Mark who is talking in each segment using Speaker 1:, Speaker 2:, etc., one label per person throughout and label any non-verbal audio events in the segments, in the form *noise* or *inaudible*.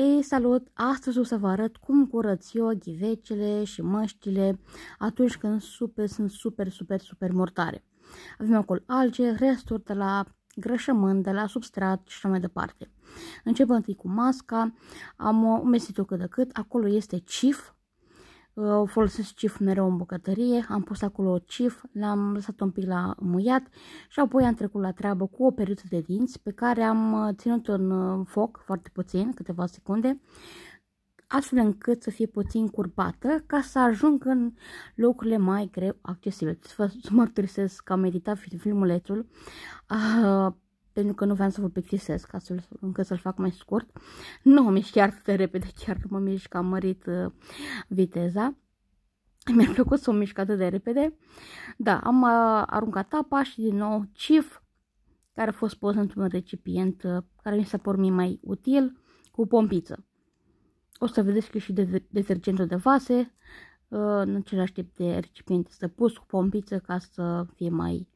Speaker 1: Ei salut! Astăzi o să vă arăt cum curăț eu ghivecele și măștile atunci când super sunt super, super, super mortare. Avem acolo alge, resturi de la grășământ, de la substrat și așa mai departe. Începând întâi cu masca, am o mesit-o cât de cât, acolo este cif, o folosesc cif mereu în bucătărie, am pus acolo cif, l-am lăsat un pic la muiat și apoi am trecut la treabă cu o periuță de dinți pe care am uh, ținut în uh, foc foarte puțin, câteva secunde, astfel încât să fie puțin curbată ca să ajung în locurile mai greu accesibile. Să mărturisesc că am editat filmulețul uh, pentru că nu vreau să vă plictisesc ca să încă să-l fac mai scurt. Nu mi chiar atât de repede, *laughs* chiar că mă mișc, am mărit uh, viteza. Mi-a plăcut să o mișc atât de repede. Da, am uh, aruncat apa și din nou cif, care a fost pus într-un recipient uh, care mi s-a pormit mai util, cu pompiță. O să vedeți că și de detergentul de vase, uh, în același tip de recipient este pus cu pompiță ca să fie mai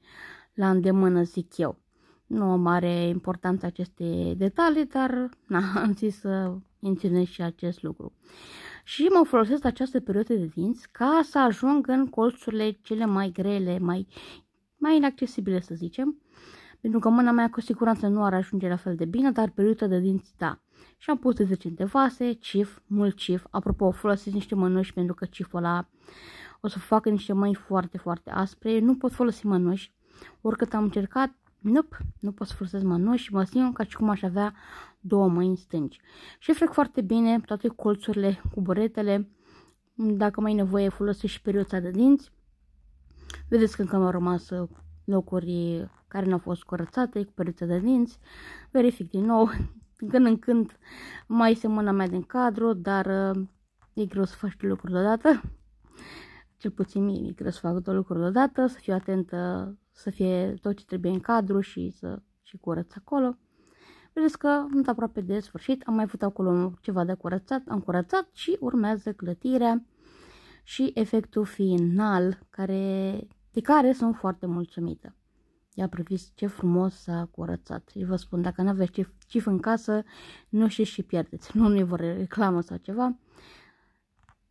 Speaker 1: la îndemână, zic eu nu am mare importanță aceste detalii, dar na, *laughs* am zis să menționez și acest lucru. Și mă folosesc această perioadă de dinți ca să ajung în colțurile cele mai grele, mai, mai inaccesibile să zicem, pentru că mâna mea cu siguranță nu ar ajunge la fel de bine, dar perioada de dinți da. Și am pus de vase, cif, mult cif. Apropo, folosesc niște mănuși pentru că ciful ăla o să facă niște mâini foarte, foarte aspre. Nu pot folosi mănuși. Oricât am încercat, Nup, nu pot să folosesc mănuși și mă simt ca și cum aș avea două mâini stângi. Și frec foarte bine toate colțurile cu buretele. Dacă mai e nevoie, folosesc și perioada de dinți. Vedeți că încă mi-au rămas uh, locuri care nu au fost curățate, cu perioada de dinți. Verific din nou, *laughs* din când în când mai se mâna mea din cadru, dar uh, e greu să faci lucruri deodată cel puțin mie mi greu să fac două lucruri deodată, să fiu atentă, să fie tot ce trebuie în cadru și să și curăț acolo. Vedeți că sunt aproape de sfârșit, am mai avut acolo ceva de curățat, am curățat și urmează clătirea și efectul final care, de care sunt foarte mulțumită. Ia priviți ce frumos s-a curățat. Eu vă spun, dacă nu aveți cif, cif în casă, nu știți și pierdeți. Nu ne vor reclamă sau ceva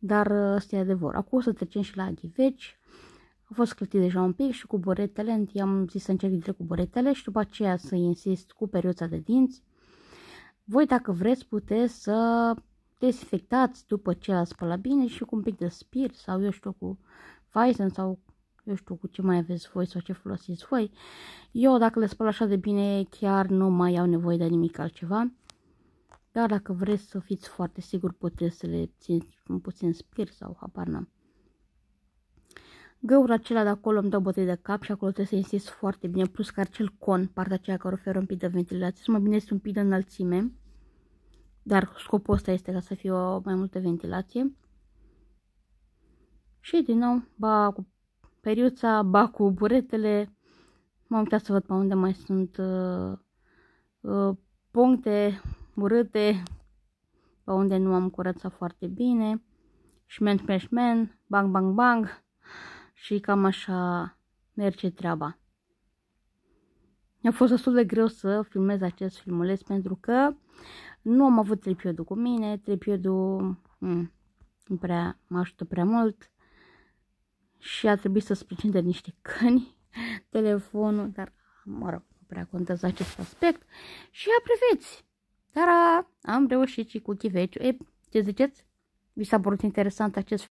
Speaker 1: dar uh, ăsta e adevăr. Acum o să trecem și la ghiveci. A fost clătit deja un pic și cu boretele, i-am zis să încerc direct cu boretele și după aceea să insist cu periuța de dinți. Voi, dacă vreți, puteți să desinfectați după ce ați spălat bine și cu un pic de spirit sau eu știu cu Pfizer sau eu știu cu ce mai aveți voi sau ce folosiți voi. Eu dacă le spăl așa de bine chiar nu mai au nevoie de nimic altceva. Dar dacă vreți să fiți foarte siguri, puteți să le țineți un puțin spir sau habar n-am. Găura acela de acolo îmi dă o de cap și acolo trebuie să insist foarte bine, plus că acel con, partea aceea care oferă un pic de ventilație, mai bine este un pic de înălțime, dar scopul ăsta este ca să fie o mai multă ventilație. Și din nou, ba cu periuța, ba cu buretele, m-am uitat să văd pe unde mai sunt uh, uh, puncte urâte, pe unde nu am curățat foarte bine, șmen, șmen, șmen, bang, bang, bang și cam așa merge treaba. A fost destul de greu să filmez acest filmuleț pentru că nu am avut tripiodul cu mine, tripiodul hmm, nu prea mă ajută prea mult și a trebuit să sprijin de niște *laughs* căni telefonul, dar mă rog, nu prea contează acest aspect și a priveți! Tara! Am reușit și cu chiveciu. E, ce ziceți? Vi s-a părut interesant acest